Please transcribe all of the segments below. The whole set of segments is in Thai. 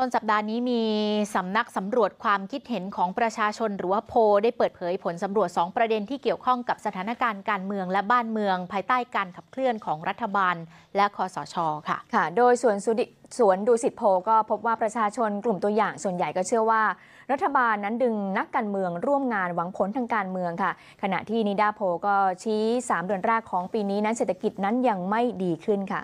ต้นสัปดาห์นี้มีสำนักสำรวจความคิดเห็นของประชาชนหรือว่าโพได้เปิดเผยผลสำรวจ 2 ประเด็นที่เกี่ยวข้องกับสถานการณ์การเมืองและบ้านเมือง ภายใต้การขับเคลื่อนของรัฐบาลและคอสชค่ะ ค่ะ โดยส่วนสุดสวนดูสิทธิโพก็พบว่าประชาชนกลุ่มตัวอย่างส่วนใหญ่ก็เชื่อว่ารัฐบาลนั้นดึงนักการเมืองร่วมงานหวังผลทางการเมืองค่ะ ขณะที่นิดาโพก็ชี้3เดือนแรกของปีนี้นั้นเศรษฐกิจนั้นยังไม่ดีขึ้นค่ะ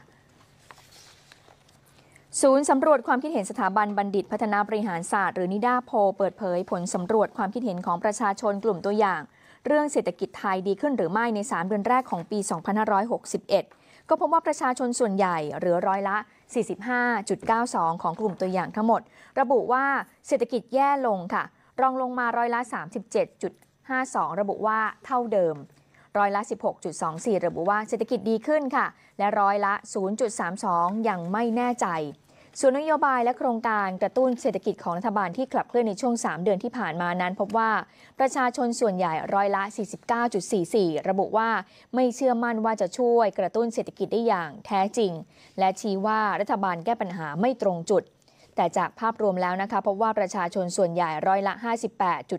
ศูนย์สำรวจความคิดเห็นสถาบันบัณฑิตพัฒนาบริหารศาสตร์หรือนิด้าโพเปิดเผยผลสำรวจความคิดเห็นของประชาชนกลุ่มตัวอย่าง เรื่องเศรษฐกิจไทยดีขึ้นหรือไม่ใน 3เดือนแรกของปี 2561 ก็พบว่าประชาชนส่วนใหญ่หรือร้อยละ 45.92 ของกลุ่มตัวอย่างทั้งหมด ระบุว่าเศรษฐกิจแย่ลงค่ะ รองลงมาร้อยละ 37.52 ระบุว่าเท่าเดิมร้อยละ 16.24 ระบุว่าเศรษฐกิจดีขึ้นค่ะ และร้อยละ 0.32ยังไม่แน่ใจส่วนนโยบายและโครงการกระตุ้นเศรษฐกิจของรัฐบาลที่ขับเคลื่อนในช่วง 3 เดือนที่ผ่านมานั้นพบว่าประชาชนส่วนใหญ่ร้อยละ 49.44 ระบุว่าไม่เชื่อมั่นว่าจะช่วยกระตุ้นเศรษฐกิจได้อย่างแท้จริง และชี้ว่ารัฐบาลแก้ปัญหาไม่ตรงจุดแต่จากภาพรวมแล้วนะคะพบว่าประชาชนส่วนใหญ่ร้อยละ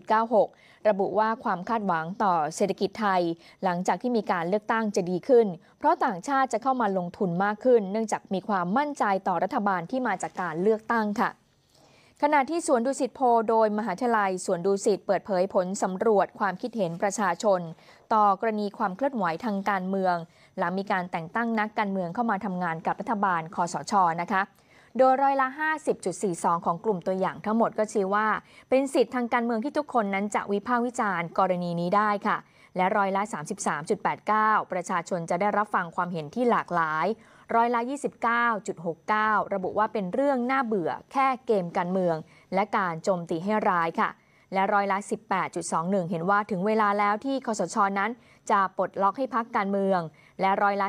58.96 ระบุว่าความคาดหวังต่อเศรษฐกิจไทย หลังจากที่มีการเลือกตั้งจะดีขึ้น เพราะต่างชาติจะเข้ามาลงทุนมากขึ้น เนื่องจากมีความมั่นใจต่อรัฐบาลที่มาจากการเลือกตั้งค่ะ ขณะที่สวนดุสิตโพโดยมหาวิทยาลัยสวนดุสิตเปิดเผยผลสำรวจความคิดเห็นประชาชน ต่อกรณีความเคลื่อนไหวทางการเมืองหลังมีการแต่งตั้งนักการเมืองเข้ามาทำงานกับรัฐบาลคอสชนะคะโดยร้อยละ 50.42 ของกลุ่มตัวอย่างทั้งหมดก็ชี้ว่า เป็นสิทธิ์ทางการเมืองที่ทุกคนนั้นจะวิพากษ์วิจารณ์กรณีนี้ได้ค่ะ และร้อยละ 33.89 ประชาชนจะได้รับฟังความเห็นที่หลากหลาย ร้อยละ 29.69 ระบุว่าเป็นเรื่องน่าเบื่อแค่เกมการเมืองและการโจมตีให้ร้ายค่ะและร้อยละ18.21 เห็นว่าถึงเวลาแล้วที่คสชนั้น จะปลดล็อกให้พักการเมือง และร้อยละ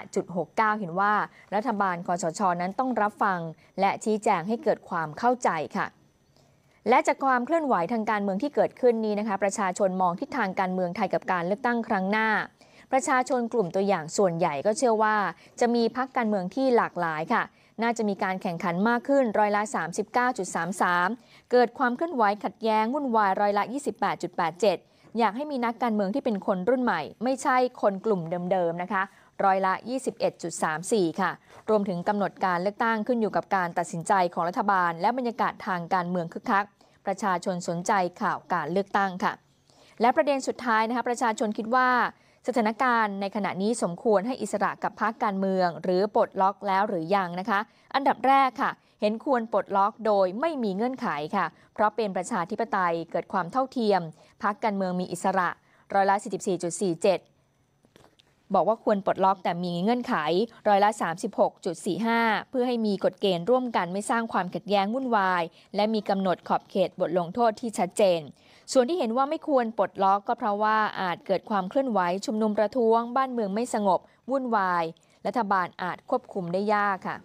15.69 เห็นว่า รัฐบาลคสชนั้นต้องรับฟังและชี้แจงให้เกิดความเข้าใจค่ะ และจากความเคลื่อนไหวทางการเมืองที่เกิดขึ้นนี้นะคะ ประชาชนมองทิศทางการเมืองไทยกับการเลือกตั้งครั้งหน้า ประชาชนกลุ่มตัวอย่างส่วนใหญ่ก็เชื่อว่า จะมีพักการเมืองที่หลากหลายค่ะน่าจะมีการแข่งขันมากขึ้นร้อยละ 39.33 เกิดความเคลื่อนไหวขัดแย้งวุ่นวายร้อยละ 28.87 อยากให้มีนักการเมืองที่เป็นคนรุ่นใหม่ ไม่ใช่คนกลุ่มเดิมๆนะคะร้อยละ 21.34 ค่ะ รวมถึงกำหนดการเลือกตั้งขึ้นอยู่กับการตัดสินใจของรัฐบาล และบรรยากาศทางการเมืองคึกคัก ประชาชนสนใจข่าวการเลือกตั้งค่ะ และประเด็นสุดท้ายนะคะประชาชนคิดว่าสถานการณ์ในขณะนี้สมควรให้อิสระกับพรรคการเมือง หรือปลดล็อกแล้วหรือยังนะคะ อันดับแรกค่ะ เห็นควรปลดล็อกโดยไม่มีเงื่อนไขค่ะ เพราะเป็นประชาธิปไตยเกิดความเท่าเทียมพรรคการเมืองมีอิสระ ร้อยละ 44.47 บอกว่าควรปลดล็อกแต่มีเงื่อนไข ร้อยละ 36.45 เพื่อให้มีกฎเกณฑ์ร่วมกันไม่สร้างความขัดแย้งวุ่นวาย และมีกำหนดขอบเขตบทลงโทษที่ชัดเจนส่วนที่เห็นว่าไม่ควรปลดล็อกก็เพราะว่าอาจเกิดความเคลื่อนไหวชุมนุมประท้วง บ้านเมืองไม่สงบ วุ่นวายรัฐบาลอาจควบคุมได้ยากค่ะ